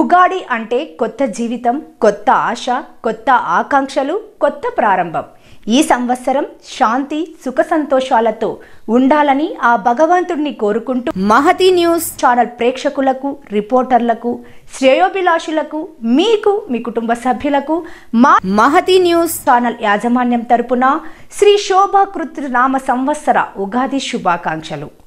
ఉగాడి అంటే కొత్త జీవితం కొత్త ఆశ కొత్త ఆకాంక్షలు కొత్త ప్రారంభం ఈ సంవత్సరం శాంతి సుఖ సంతోషాలతో ఉండాలని ఆ భగవంతుడిని కోరుకుంటూ మహతి న్యూస్ ఛానల్ ప్రేక్షకులకు రిపోర్టర్లకు శ్రేయోభిలాషులకు మీకు మీ కుటుంబ సభ్యులకు మా మహతి న్యూస్ ఛానల్ యాజమాన్యం తరపున శ్రీ కృత్రి నామ సంవత్సర ఉగాది శుభాకాంక్షలు